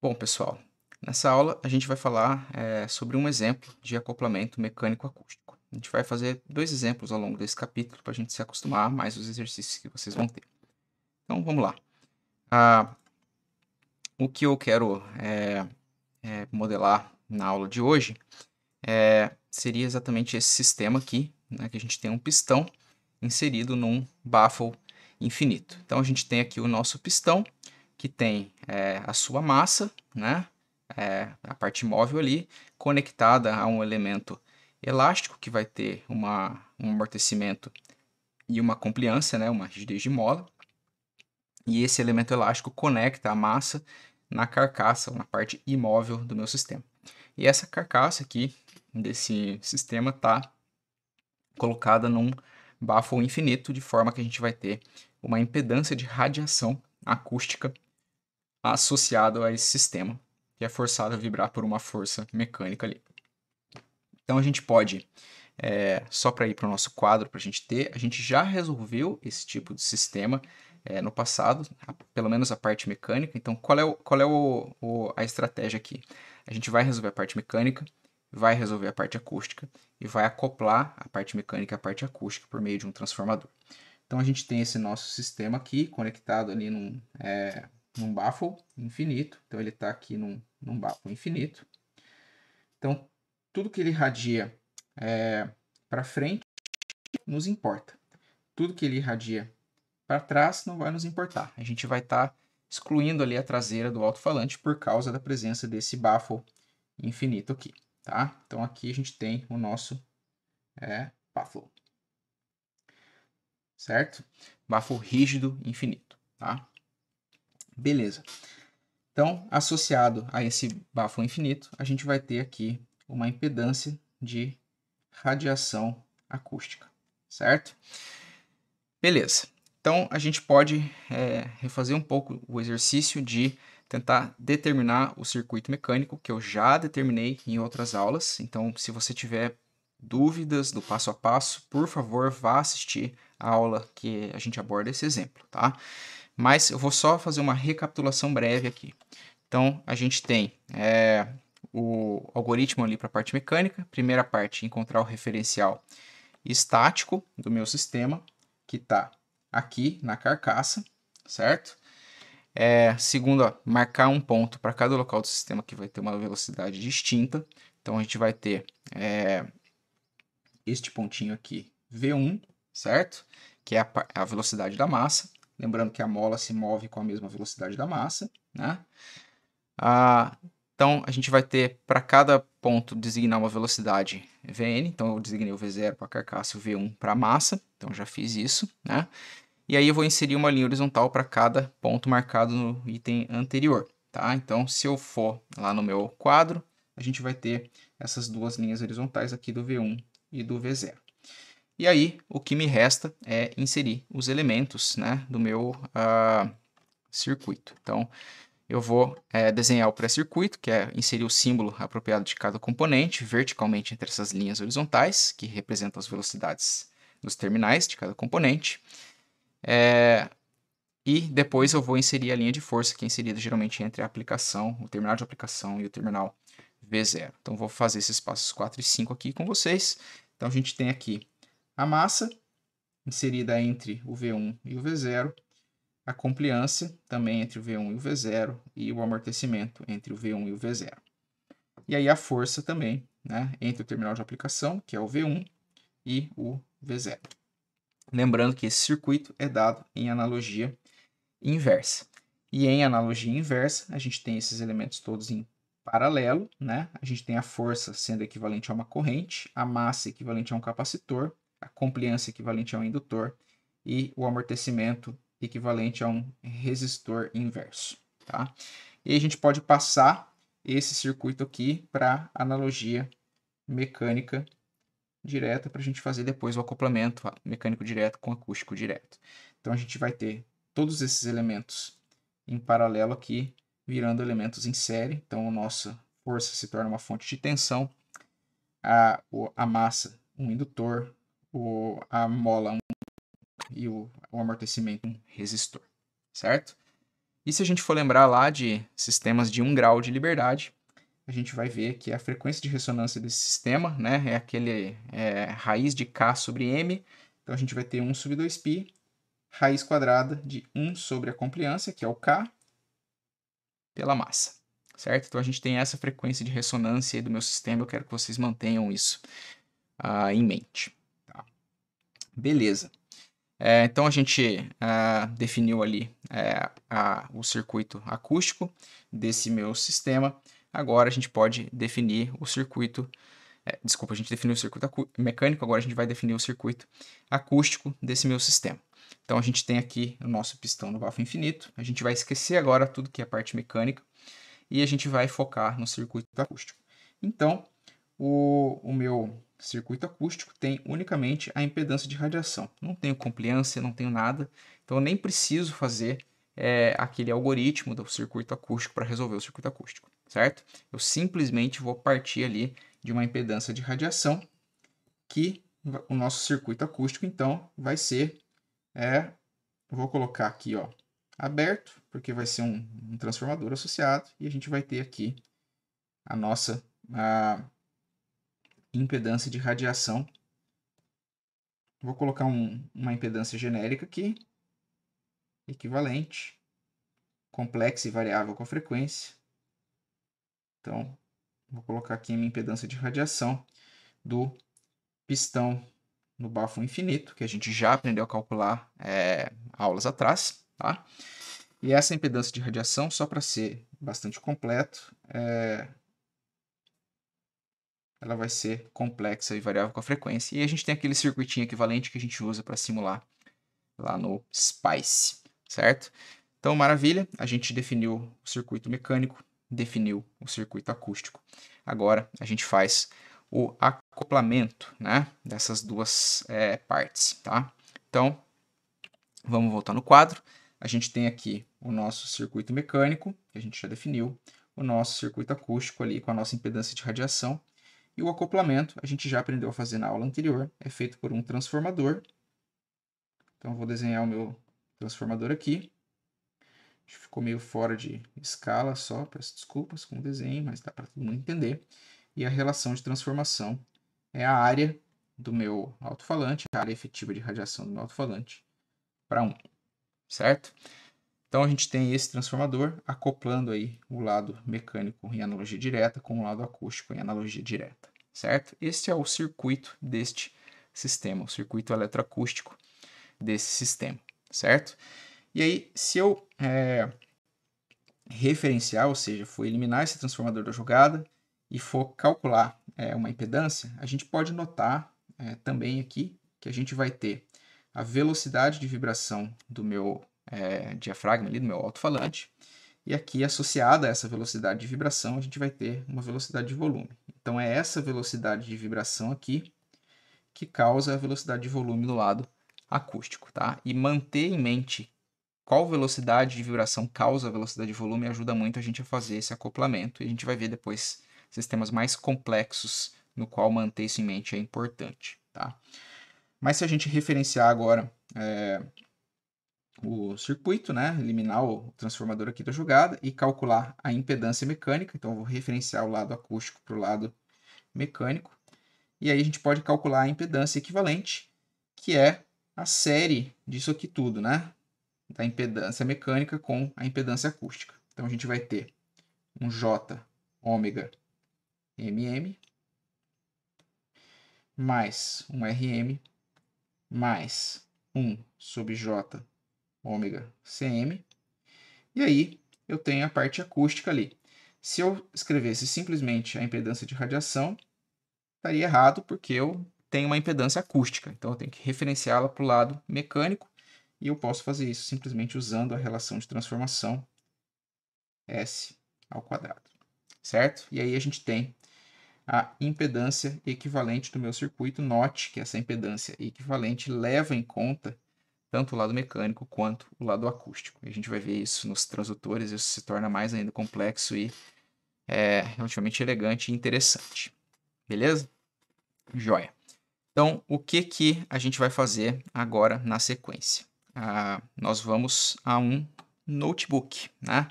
Bom, pessoal, nessa aula a gente vai falar é, sobre um exemplo de acoplamento mecânico-acústico. A gente vai fazer dois exemplos ao longo desse capítulo para a gente se acostumar mais os exercícios que vocês vão ter. Então, vamos lá. Ah, o que eu quero é, é, modelar na aula de hoje é, seria exatamente esse sistema aqui, né, que a gente tem um pistão inserido num baffle infinito. Então, a gente tem aqui o nosso pistão, que tem é, a sua massa, né? É, a parte móvel ali, conectada a um elemento elástico que vai ter uma, um amortecimento e uma compliância, né? uma rigidez de mola. E esse elemento elástico conecta a massa na carcaça, na parte imóvel do meu sistema. E essa carcaça aqui desse sistema está colocada num bafo infinito, de forma que a gente vai ter uma impedância de radiação acústica associado a esse sistema, que é forçado a vibrar por uma força mecânica ali. Então a gente pode, é, só para ir para o nosso quadro, para a gente ter, a gente já resolveu esse tipo de sistema é, no passado, pelo menos a parte mecânica. Então qual é, o, qual é o, o, a estratégia aqui? A gente vai resolver a parte mecânica, vai resolver a parte acústica e vai acoplar a parte mecânica à parte acústica por meio de um transformador. Então a gente tem esse nosso sistema aqui conectado ali num, é, num baffle infinito. Então ele está aqui num, num baffle infinito. Então tudo que ele irradia é, para frente nos importa. Tudo que ele irradia para trás não vai nos importar. A gente vai estar tá excluindo ali a traseira do alto-falante por causa da presença desse baffle infinito aqui. Tá? Então aqui a gente tem o nosso é, baffle. Certo? Baffle rígido infinito. Tá? Beleza. Então, associado a esse bafo infinito, a gente vai ter aqui uma impedância de radiação acústica, certo? Beleza. Então, a gente pode é, refazer um pouco o exercício de tentar determinar o circuito mecânico, que eu já determinei em outras aulas. Então, se você tiver dúvidas do passo a passo, por favor, vá assistir a aula que a gente aborda esse exemplo, tá? mas eu vou só fazer uma recapitulação breve aqui. Então, a gente tem é, o algoritmo ali para a parte mecânica, primeira parte, encontrar o referencial estático do meu sistema, que está aqui na carcaça, certo? É, segundo, marcar um ponto para cada local do sistema que vai ter uma velocidade distinta. Então, a gente vai ter é, este pontinho aqui, V1, certo? Que é a, a velocidade da massa. Lembrando que a mola se move com a mesma velocidade da massa, né? Ah, então, a gente vai ter para cada ponto designar uma velocidade Vn. Então, eu designei o V0 para a carcaça e o V1 para a massa. Então, já fiz isso, né? E aí, eu vou inserir uma linha horizontal para cada ponto marcado no item anterior, tá? Então, se eu for lá no meu quadro, a gente vai ter essas duas linhas horizontais aqui do V1 e do V0. E aí, o que me resta é inserir os elementos né, do meu uh, circuito. Então, eu vou é, desenhar o pré-circuito, que é inserir o símbolo apropriado de cada componente verticalmente entre essas linhas horizontais, que representam as velocidades dos terminais de cada componente. É, e depois eu vou inserir a linha de força, que é inserida geralmente entre a aplicação, o terminal de aplicação e o terminal V0. Então, vou fazer esses passos 4 e 5 aqui com vocês. Então, a gente tem aqui a massa, inserida entre o V1 e o V0, a compliância, também entre o V1 e o V0, e o amortecimento entre o V1 e o V0. E aí a força também, né, entre o terminal de aplicação, que é o V1, e o V0. Lembrando que esse circuito é dado em analogia inversa. E em analogia inversa, a gente tem esses elementos todos em paralelo, né? A gente tem a força sendo equivalente a uma corrente, a massa equivalente a um capacitor a compliância equivalente a um indutor e o amortecimento equivalente a um resistor inverso. Tá? E a gente pode passar esse circuito aqui para analogia mecânica direta para a gente fazer depois o acoplamento mecânico direto com acústico direto. Então a gente vai ter todos esses elementos em paralelo aqui, virando elementos em série. Então a nossa força se torna uma fonte de tensão, a, a massa um indutor, o, a mola 1 e o, o amortecimento resistor, certo? E se a gente for lembrar lá de sistemas de 1 grau de liberdade, a gente vai ver que a frequência de ressonância desse sistema né, é aquele é, raiz de K sobre M, então a gente vai ter 1 sobre 2π, raiz quadrada de 1 sobre a compliância, que é o K, pela massa, certo? Então a gente tem essa frequência de ressonância do meu sistema, eu quero que vocês mantenham isso uh, em mente. Beleza. É, então a gente é, definiu ali é, a, o circuito acústico desse meu sistema. Agora a gente pode definir o circuito. É, desculpa, a gente definiu o circuito mecânico, agora a gente vai definir o circuito acústico desse meu sistema. Então a gente tem aqui o nosso pistão no bafo infinito. A gente vai esquecer agora tudo que é parte mecânica e a gente vai focar no circuito acústico. Então o, o meu circuito acústico tem unicamente a impedância de radiação. Não tenho compliância, não tenho nada, então eu nem preciso fazer é, aquele algoritmo do circuito acústico para resolver o circuito acústico, certo? Eu simplesmente vou partir ali de uma impedância de radiação que o nosso circuito acústico, então, vai ser, é, vou colocar aqui, ó, aberto, porque vai ser um, um transformador associado, e a gente vai ter aqui a nossa... A, impedância de radiação. Vou colocar um, uma impedância genérica aqui, equivalente, complexa e variável com a frequência. Então, vou colocar aqui a minha impedância de radiação do pistão no bafo infinito, que a gente já aprendeu a calcular é, aulas atrás. Tá? E essa impedância de radiação, só para ser bastante completo, é, ela vai ser complexa e variável com a frequência. E a gente tem aquele circuitinho equivalente que a gente usa para simular lá no SPICE, certo? Então, maravilha, a gente definiu o circuito mecânico, definiu o circuito acústico. Agora, a gente faz o acoplamento né, dessas duas é, partes, tá? Então, vamos voltar no quadro. A gente tem aqui o nosso circuito mecânico, que a gente já definiu, o nosso circuito acústico ali com a nossa impedância de radiação, e o acoplamento, a gente já aprendeu a fazer na aula anterior, é feito por um transformador. Então, vou desenhar o meu transformador aqui. Ficou meio fora de escala só, peço desculpas com o desenho, mas dá para todo mundo entender. E a relação de transformação é a área do meu alto-falante, a área efetiva de radiação do meu alto-falante, para 1, certo? Então a gente tem esse transformador acoplando aí o lado mecânico em analogia direta com o lado acústico em analogia direta certo? Este é o circuito deste sistema, o circuito eletroacústico desse sistema, certo? E aí, se eu é, referenciar, ou seja, for eliminar esse transformador da jogada e for calcular é, uma impedância, a gente pode notar é, também aqui que a gente vai ter a velocidade de vibração do meu é, diafragma ali, do meu alto-falante, e aqui, associada a essa velocidade de vibração, a gente vai ter uma velocidade de volume. Então, é essa velocidade de vibração aqui que causa a velocidade de volume do lado acústico. Tá? E manter em mente qual velocidade de vibração causa a velocidade de volume ajuda muito a gente a fazer esse acoplamento. E a gente vai ver depois sistemas mais complexos no qual manter isso em mente é importante. Tá? Mas se a gente referenciar agora é, o circuito, né? eliminar o transformador aqui da jogada e calcular a impedância mecânica. Então, vou referenciar o lado acústico para o lado mecânico. E aí a gente pode calcular a impedância equivalente, que é a série disso aqui tudo, né? Da impedância mecânica com a impedância acústica. Então, a gente vai ter um J ômega MM mais um RM mais 1 sobre J ômega CM. E aí eu tenho a parte acústica ali. Se eu escrevesse simplesmente a impedância de radiação, estaria errado, porque eu tenho uma impedância acústica. Então eu tenho que referenciá-la para o lado mecânico. E eu posso fazer isso simplesmente usando a relação de transformação S ao quadrado. Certo? E aí a gente tem a impedância equivalente do meu circuito. Note que essa impedância equivalente leva em conta tanto o lado mecânico quanto o lado acústico. E a gente vai ver isso nos transdutores, isso se torna mais ainda complexo e é, relativamente elegante e interessante. Beleza? Joia. Então, o que, que a gente vai fazer agora na sequência? Ah, nós vamos a um notebook, né?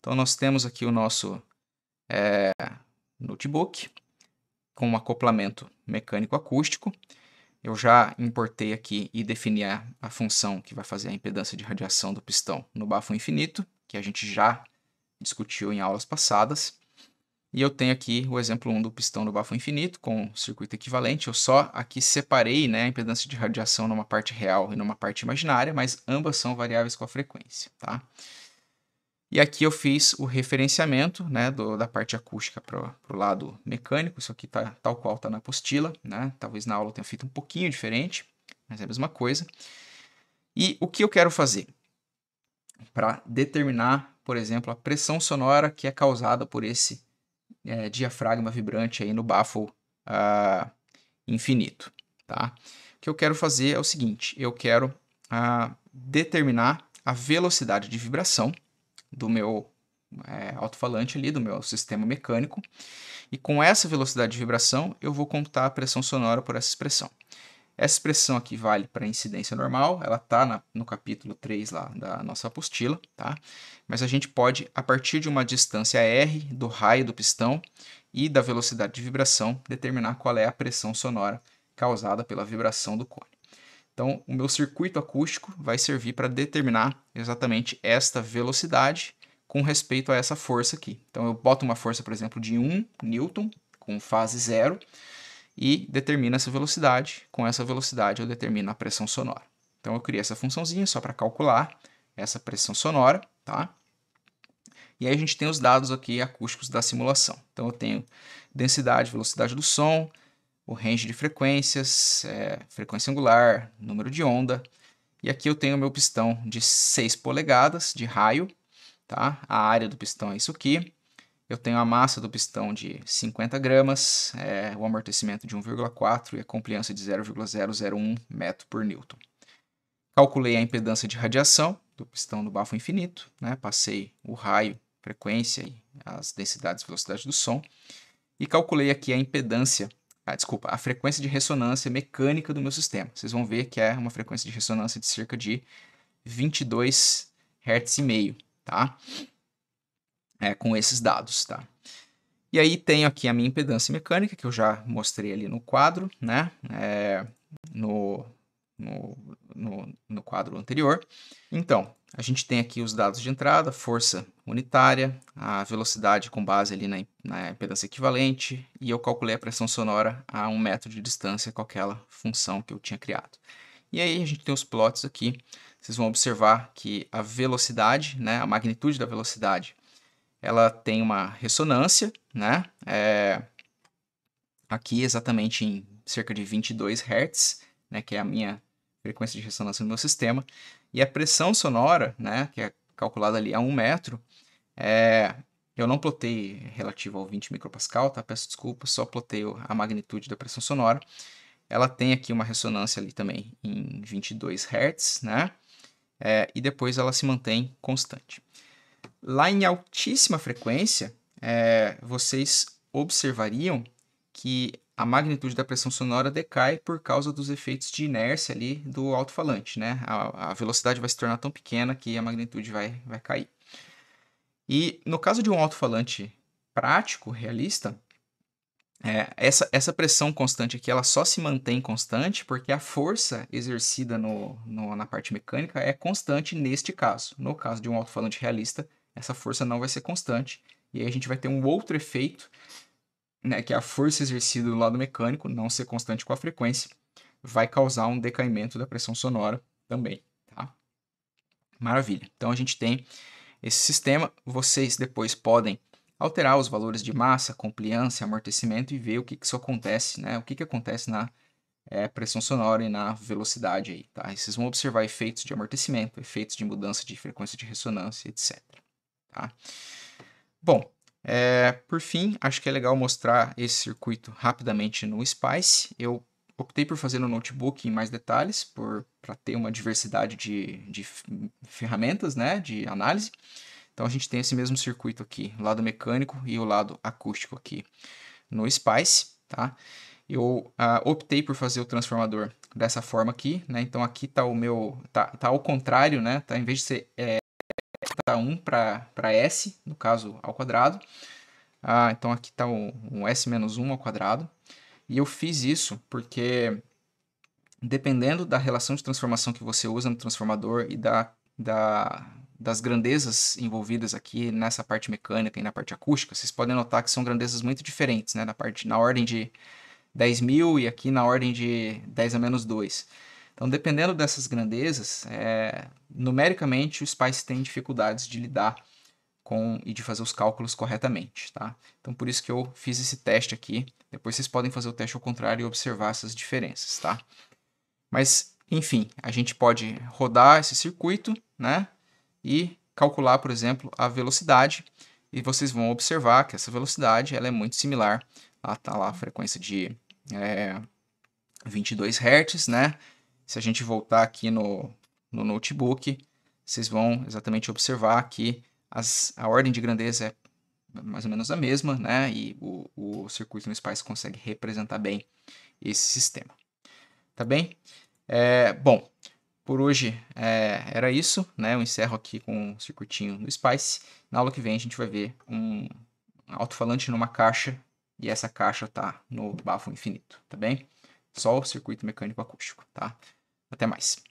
Então, nós temos aqui o nosso é, notebook com um acoplamento mecânico-acústico eu já importei aqui e defini a, a função que vai fazer a impedância de radiação do pistão no bafo infinito, que a gente já discutiu em aulas passadas. E eu tenho aqui o exemplo 1 do pistão no bafo infinito com circuito equivalente. Eu só aqui separei né, a impedância de radiação numa parte real e numa parte imaginária, mas ambas são variáveis com a frequência. Tá? E aqui eu fiz o referenciamento né, do, da parte acústica para o lado mecânico. Isso aqui está tal qual está na apostila. Né? Talvez na aula eu tenha feito um pouquinho diferente, mas é a mesma coisa. E o que eu quero fazer? Para determinar, por exemplo, a pressão sonora que é causada por esse é, diafragma vibrante aí no baffle uh, infinito. Tá? O que eu quero fazer é o seguinte, eu quero uh, determinar a velocidade de vibração do meu é, alto-falante ali, do meu sistema mecânico. E com essa velocidade de vibração, eu vou contar a pressão sonora por essa expressão. Essa expressão aqui vale para incidência normal, ela está no capítulo 3 lá da nossa apostila, tá? Mas a gente pode, a partir de uma distância R do raio do pistão e da velocidade de vibração, determinar qual é a pressão sonora causada pela vibração do cone. Então, o meu circuito acústico vai servir para determinar exatamente esta velocidade com respeito a essa força aqui. Então, eu boto uma força, por exemplo, de 1 newton com fase zero e determino essa velocidade. Com essa velocidade, eu determino a pressão sonora. Então, eu criei essa funçãozinha só para calcular essa pressão sonora, tá? E aí a gente tem os dados aqui acústicos da simulação. Então, eu tenho densidade, velocidade do som, o range de frequências, é, frequência angular, número de onda. E aqui eu tenho meu pistão de 6 polegadas de raio, tá? A área do pistão é isso aqui. Eu tenho a massa do pistão de 50 gramas, é, o amortecimento de 1,4 e a compliância de 0,001 metro por newton. Calculei a impedância de radiação do pistão do bafo infinito, né? passei o raio, frequência e as densidades e velocidade do som. E calculei aqui a impedância ah, desculpa, a frequência de ressonância mecânica do meu sistema. Vocês vão ver que é uma frequência de ressonância de cerca de 22 Hz e meio, tá? É, com esses dados, tá? E aí tenho aqui a minha impedância mecânica, que eu já mostrei ali no quadro, né? É, no, no, no, no, quadro anterior. Então, a gente tem aqui os dados de entrada, força unitária, a velocidade com base ali na, na impedância equivalente, e eu calculei a pressão sonora a um metro de distância com aquela função que eu tinha criado. E aí a gente tem os plots aqui, vocês vão observar que a velocidade, né, a magnitude da velocidade, ela tem uma ressonância, né, é, aqui exatamente em cerca de 22 Hz, né, que é a minha frequência de ressonância no meu sistema. E a pressão sonora, né, que é calculada ali a 1 metro, é, eu não plotei relativo ao 20 micropascal, tá? Peço desculpa, só plotei a magnitude da pressão sonora. Ela tem aqui uma ressonância ali também em 22 Hz, né? É, e depois ela se mantém constante. Lá em altíssima frequência, é, vocês observariam que a magnitude da pressão sonora decai por causa dos efeitos de inércia ali do alto-falante, né? A, a, velocidade vai se tornar tão pequena que a magnitude vai, vai cair. E no caso de um alto-falante prático, realista, é, essa, essa pressão constante aqui ela só se mantém constante porque a força exercida no, no na parte mecânica é constante neste caso. No caso de um alto-falante realista, essa força não vai ser constante. E aí a gente vai ter um outro efeito né, que é a força exercida do lado mecânico, não ser constante com a frequência, vai causar um decaimento da pressão sonora também. Tá? Maravilha. Então a gente tem esse sistema. Vocês depois podem alterar os valores de massa, compliância, amortecimento e ver o que, que isso acontece, né? O que, que acontece na é, pressão sonora e na velocidade aí, tá? E vocês vão observar efeitos de amortecimento, efeitos de mudança de frequência de ressonância, etc. Tá? Bom, é, por fim, acho que é legal mostrar esse circuito rapidamente no Spice. Eu optei por fazer no notebook em mais detalhes, para ter uma diversidade de, de ferramentas né, de análise. Então a gente tem esse mesmo circuito aqui, o lado mecânico e o lado acústico aqui no Spice. Tá? Eu ah, optei por fazer o transformador dessa forma aqui, né? Então aqui está o meu, tá, tá ao contrário, né? Tá, em vez de ser é, transportar tá 1 para S, no caso ao quadrado. Ah, então aqui está um, S menos 1 ao quadrado. E eu fiz isso porque, dependendo da relação de transformação que você usa no transformador e da, da, das grandezas envolvidas aqui nessa parte mecânica e na parte acústica, vocês podem notar que são grandezas muito diferentes, né? Na, parte, na ordem de 10.000 mil e aqui na ordem de 10 a menos 2. Então, dependendo dessas grandezas, é, numericamente os pais têm dificuldades de lidar com e de fazer os cálculos corretamente, tá? Então, por isso que eu fiz esse teste aqui. Depois vocês podem fazer o teste ao contrário e observar essas diferenças, tá? Mas, enfim, a gente pode rodar esse circuito, né? E calcular, por exemplo, a velocidade. E vocês vão observar que essa velocidade ela é muito similar. Lá está lá a frequência de é, 22 Hz, né? Se a gente voltar aqui no, no notebook, vocês vão exatamente observar que as, a ordem de grandeza é mais ou menos a mesma, né? E o, o circuito no Spice consegue representar bem esse sistema. Tá bem? É, bom, por hoje é, era isso, né? Eu encerro aqui com o um circuitinho no Spice. Na aula que vem a gente vai ver um alto-falante numa caixa e essa caixa tá no bafo infinito, tá bem? Só o circuito mecânico acústico, tá? Até mais.